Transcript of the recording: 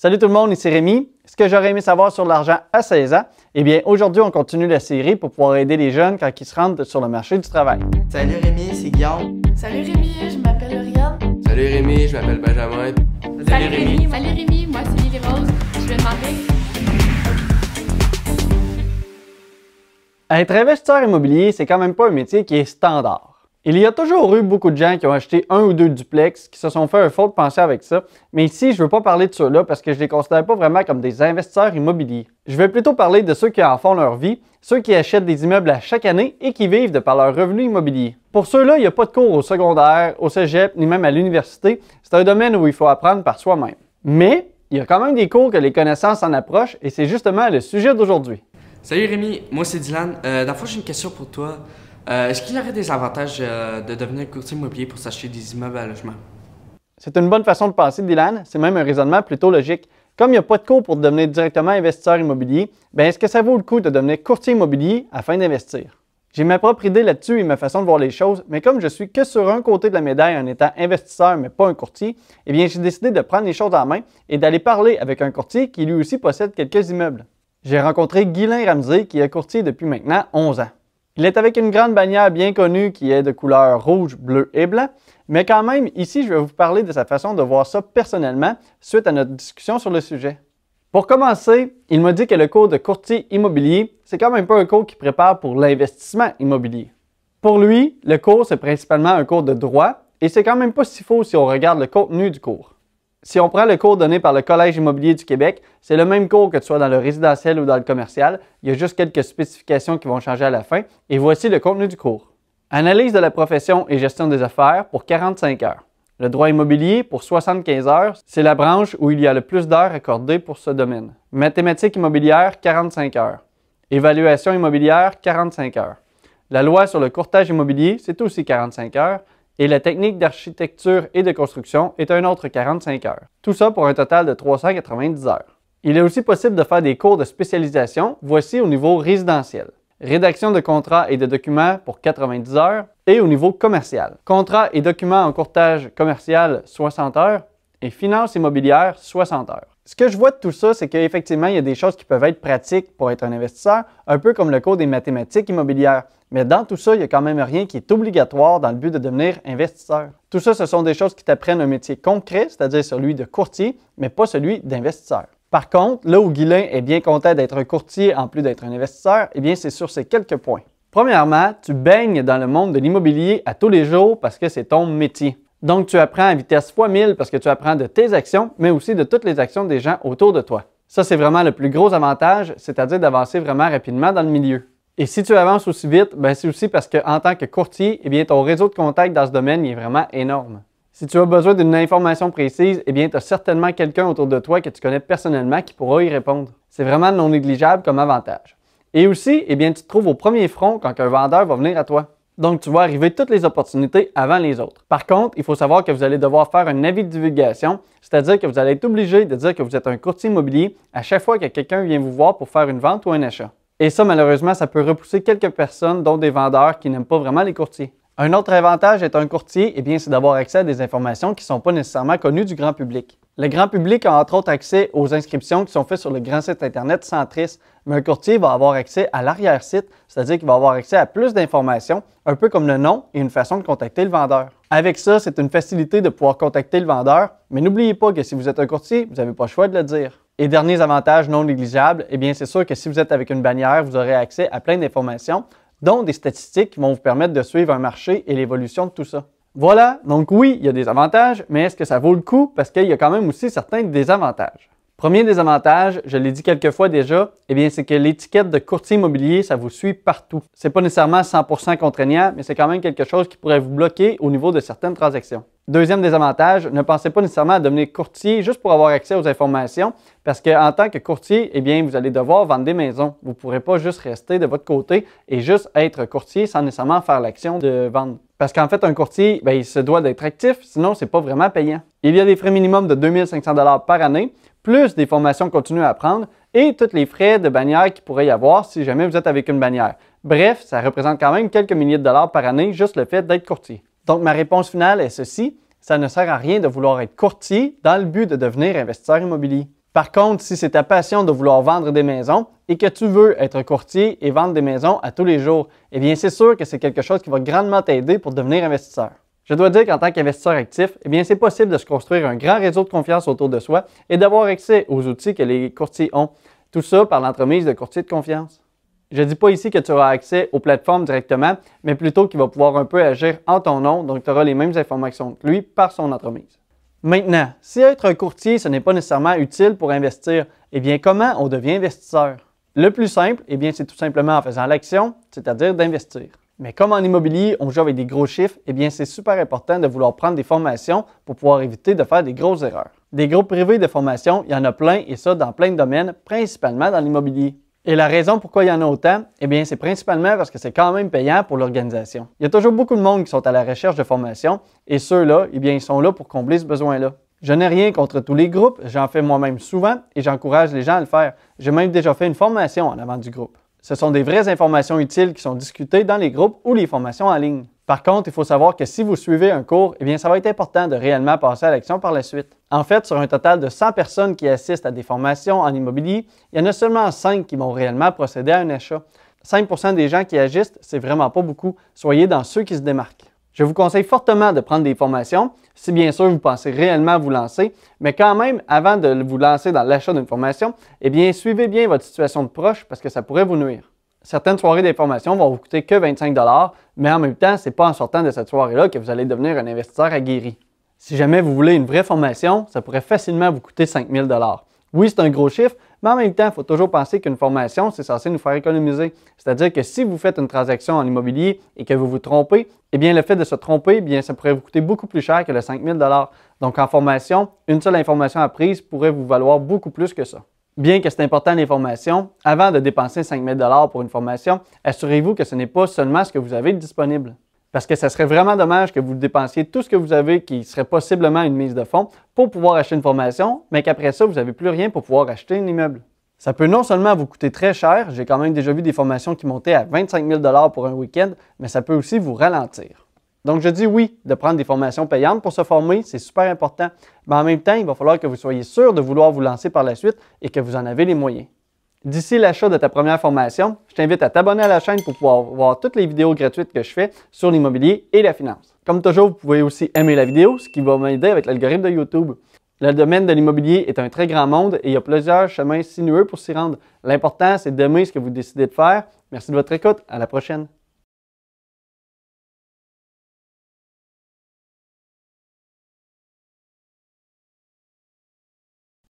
Salut tout le monde, ici Rémi. Ce que j'aurais aimé savoir sur l'argent à 16 ans, eh bien aujourd'hui on continue la série pour pouvoir aider les jeunes quand ils se rendent sur le marché du travail. Salut Rémi, c'est Guillaume. Salut Rémi, je m'appelle Ria. Salut Rémi, je m'appelle Benjamin. Salut, Rémi. Salut Rémi, moi c'est Lily Rose. Je vais demander. Être investisseur immobilier, c'est quand même pas un métier qui est standard. Il y a toujours eu beaucoup de gens qui ont acheté un ou deux duplex, qui se sont fait un faux de penser avec ça, mais ici, je ne veux pas parler de ceux-là parce que je ne les considère pas vraiment comme des investisseurs immobiliers. Je vais plutôt parler de ceux qui en font leur vie, ceux qui achètent des immeubles à chaque année et qui vivent de par leurs revenus immobiliers. Pour ceux-là, il n'y a pas de cours au secondaire, au cégep, ni même à l'université. C'est un domaine où il faut apprendre par soi-même. Mais il y a quand même des cours que les connaissances en approchent et c'est justement le sujet d'aujourd'hui. Salut Rémi, moi c'est Dylan. Euh, j'ai une question pour toi. Euh, est-ce qu'il y aurait des avantages euh, de devenir courtier immobilier pour s'acheter des immeubles à logement? C'est une bonne façon de penser, Dylan. C'est même un raisonnement plutôt logique. Comme il n'y a pas de cours pour devenir directement investisseur immobilier, ben est-ce que ça vaut le coup de devenir courtier immobilier afin d'investir? J'ai ma propre idée là-dessus et ma façon de voir les choses, mais comme je suis que sur un côté de la médaille en étant investisseur mais pas un courtier, eh bien j'ai décidé de prendre les choses en main et d'aller parler avec un courtier qui lui aussi possède quelques immeubles. J'ai rencontré Guylain Ramsey qui est courtier depuis maintenant 11 ans. Il est avec une grande bannière bien connue qui est de couleur rouge, bleu et blanc. Mais quand même, ici, je vais vous parler de sa façon de voir ça personnellement suite à notre discussion sur le sujet. Pour commencer, il m'a dit que le cours de courtier immobilier, c'est quand même pas un cours qui prépare pour l'investissement immobilier. Pour lui, le cours, c'est principalement un cours de droit et c'est quand même pas si faux si on regarde le contenu du cours si on prend le cours donné par le Collège immobilier du Québec, c'est le même cours que tu sois dans le résidentiel ou dans le commercial. Il y a juste quelques spécifications qui vont changer à la fin. Et voici le contenu du cours. Analyse de la profession et gestion des affaires pour 45 heures. Le droit immobilier pour 75 heures, c'est la branche où il y a le plus d'heures accordées pour ce domaine. Mathématiques immobilières, 45 heures. Évaluation immobilière, 45 heures. La loi sur le courtage immobilier, c'est aussi 45 heures et la technique d'architecture et de construction est un autre 45 heures. Tout ça pour un total de 390 heures. Il est aussi possible de faire des cours de spécialisation, voici au niveau résidentiel. Rédaction de contrats et de documents pour 90 heures et au niveau commercial. Contrats et documents en courtage commercial 60 heures et finances immobilières 60 heures. Ce que je vois de tout ça, c'est qu'effectivement, il y a des choses qui peuvent être pratiques pour être un investisseur, un peu comme le cours des mathématiques immobilières. Mais dans tout ça, il n'y a quand même rien qui est obligatoire dans le but de devenir investisseur. Tout ça, ce sont des choses qui t'apprennent un métier concret, c'est-à-dire celui de courtier, mais pas celui d'investisseur. Par contre, là où Guilin est bien content d'être un courtier en plus d'être un investisseur, eh bien, c'est sur ces quelques points. Premièrement, tu baignes dans le monde de l'immobilier à tous les jours parce que c'est ton métier. Donc, tu apprends à vitesse fois 1000 parce que tu apprends de tes actions, mais aussi de toutes les actions des gens autour de toi. Ça, c'est vraiment le plus gros avantage, c'est-à-dire d'avancer vraiment rapidement dans le milieu. Et si tu avances aussi vite, ben, c'est aussi parce qu'en tant que courtier, eh ton réseau de contacts dans ce domaine est vraiment énorme. Si tu as besoin d'une information précise, eh tu as certainement quelqu'un autour de toi que tu connais personnellement qui pourra y répondre. C'est vraiment non négligeable comme avantage. Et aussi, eh bien, tu te trouves au premier front quand un vendeur va venir à toi. Donc, tu vas arriver toutes les opportunités avant les autres. Par contre, il faut savoir que vous allez devoir faire un avis de divulgation, c'est-à-dire que vous allez être obligé de dire que vous êtes un courtier immobilier à chaque fois que quelqu'un vient vous voir pour faire une vente ou un achat. Et ça, malheureusement, ça peut repousser quelques personnes, dont des vendeurs qui n'aiment pas vraiment les courtiers. Un autre avantage d'être un courtier, eh bien, c'est d'avoir accès à des informations qui ne sont pas nécessairement connues du grand public. Le grand public a entre autres accès aux inscriptions qui sont faites sur le grand site Internet Centris, mais un courtier va avoir accès à l'arrière-site, c'est-à-dire qu'il va avoir accès à plus d'informations, un peu comme le nom et une façon de contacter le vendeur. Avec ça, c'est une facilité de pouvoir contacter le vendeur, mais n'oubliez pas que si vous êtes un courtier, vous n'avez pas le choix de le dire. Et dernier avantage non négligeable, eh bien c'est sûr que si vous êtes avec une bannière, vous aurez accès à plein d'informations, dont des statistiques qui vont vous permettre de suivre un marché et l'évolution de tout ça. Voilà, donc oui, il y a des avantages, mais est-ce que ça vaut le coup? Parce qu'il y a quand même aussi certains désavantages. Premier désavantage, je l'ai dit quelques fois déjà, eh bien c'est que l'étiquette de courtier immobilier, ça vous suit partout. C'est pas nécessairement 100% contraignant, mais c'est quand même quelque chose qui pourrait vous bloquer au niveau de certaines transactions. Deuxième désavantage, ne pensez pas nécessairement à devenir courtier juste pour avoir accès aux informations, parce qu'en tant que courtier, eh bien, vous allez devoir vendre des maisons. Vous ne pourrez pas juste rester de votre côté et juste être courtier sans nécessairement faire l'action de vendre. Parce qu'en fait, un courtier, ben, il se doit d'être actif, sinon c'est pas vraiment payant. Il y a des frais minimums de 2500 dollars par année, plus des formations continues à prendre et tous les frais de bannière qu'il pourrait y avoir si jamais vous êtes avec une bannière. Bref, ça représente quand même quelques milliers de dollars par année, juste le fait d'être courtier. Donc, ma réponse finale est ceci. Ça ne sert à rien de vouloir être courtier dans le but de devenir investisseur immobilier. Par contre, si c'est ta passion de vouloir vendre des maisons et que tu veux être courtier et vendre des maisons à tous les jours, eh bien, c'est sûr que c'est quelque chose qui va grandement t'aider pour devenir investisseur. Je dois dire qu'en tant qu'investisseur actif, eh bien, c'est possible de se construire un grand réseau de confiance autour de soi et d'avoir accès aux outils que les courtiers ont. Tout ça par l'entremise de courtiers de confiance. Je ne dis pas ici que tu auras accès aux plateformes directement, mais plutôt qu'il va pouvoir un peu agir en ton nom, donc tu auras les mêmes informations que lui par son entreprise. Maintenant, si être un courtier, ce n'est pas nécessairement utile pour investir, eh bien comment on devient investisseur? Le plus simple, eh bien c'est tout simplement en faisant l'action, c'est-à-dire d'investir. Mais comme en immobilier, on joue avec des gros chiffres, eh bien c'est super important de vouloir prendre des formations pour pouvoir éviter de faire des grosses erreurs. Des groupes privés de formation, il y en a plein et ça dans plein de domaines, principalement dans l'immobilier. Et la raison pourquoi il y en a autant, eh bien, c'est principalement parce que c'est quand même payant pour l'organisation. Il y a toujours beaucoup de monde qui sont à la recherche de formation et ceux-là, eh bien, ils sont là pour combler ce besoin-là. Je n'ai rien contre tous les groupes, j'en fais moi-même souvent et j'encourage les gens à le faire. J'ai même déjà fait une formation en avant du groupe. Ce sont des vraies informations utiles qui sont discutées dans les groupes ou les formations en ligne. Par contre, il faut savoir que si vous suivez un cours, eh bien, ça va être important de réellement passer à l'action par la suite. En fait, sur un total de 100 personnes qui assistent à des formations en immobilier, il y en a seulement 5 qui vont réellement procéder à un achat. 5 des gens qui agissent, c'est vraiment pas beaucoup. Soyez dans ceux qui se démarquent. Je vous conseille fortement de prendre des formations, si bien sûr vous pensez réellement vous lancer, mais quand même, avant de vous lancer dans l'achat d'une formation, eh bien, suivez bien votre situation de proche parce que ça pourrait vous nuire certaines soirées d'information vont vous coûter que 25 mais en même temps, ce n'est pas en sortant de cette soirée-là que vous allez devenir un investisseur aguerri. Si jamais vous voulez une vraie formation, ça pourrait facilement vous coûter 5 000 Oui, c'est un gros chiffre, mais en même temps, il faut toujours penser qu'une formation, c'est censé nous faire économiser. C'est-à-dire que si vous faites une transaction en immobilier et que vous vous trompez, eh bien, le fait de se tromper, eh bien, ça pourrait vous coûter beaucoup plus cher que le 000 Donc, en formation, une seule information apprise pourrait vous valoir beaucoup plus que ça. Bien que c'est important formations, avant de dépenser 5 000 pour une formation, assurez-vous que ce n'est pas seulement ce que vous avez disponible. Parce que ce serait vraiment dommage que vous dépensiez tout ce que vous avez qui serait possiblement une mise de fonds pour pouvoir acheter une formation, mais qu'après ça, vous n'avez plus rien pour pouvoir acheter un immeuble. Ça peut non seulement vous coûter très cher, j'ai quand même déjà vu des formations qui montaient à 25 000 pour un week-end, mais ça peut aussi vous ralentir. Donc, je dis oui de prendre des formations payantes pour se former, c'est super important. Mais en même temps, il va falloir que vous soyez sûr de vouloir vous lancer par la suite et que vous en avez les moyens. D'ici l'achat de ta première formation, je t'invite à t'abonner à la chaîne pour pouvoir voir toutes les vidéos gratuites que je fais sur l'immobilier et la finance. Comme toujours, vous pouvez aussi aimer la vidéo, ce qui va m'aider avec l'algorithme de YouTube. Le domaine de l'immobilier est un très grand monde et il y a plusieurs chemins sinueux pour s'y rendre. L'important, c'est d'aimer ce que vous décidez de faire. Merci de votre écoute. À la prochaine.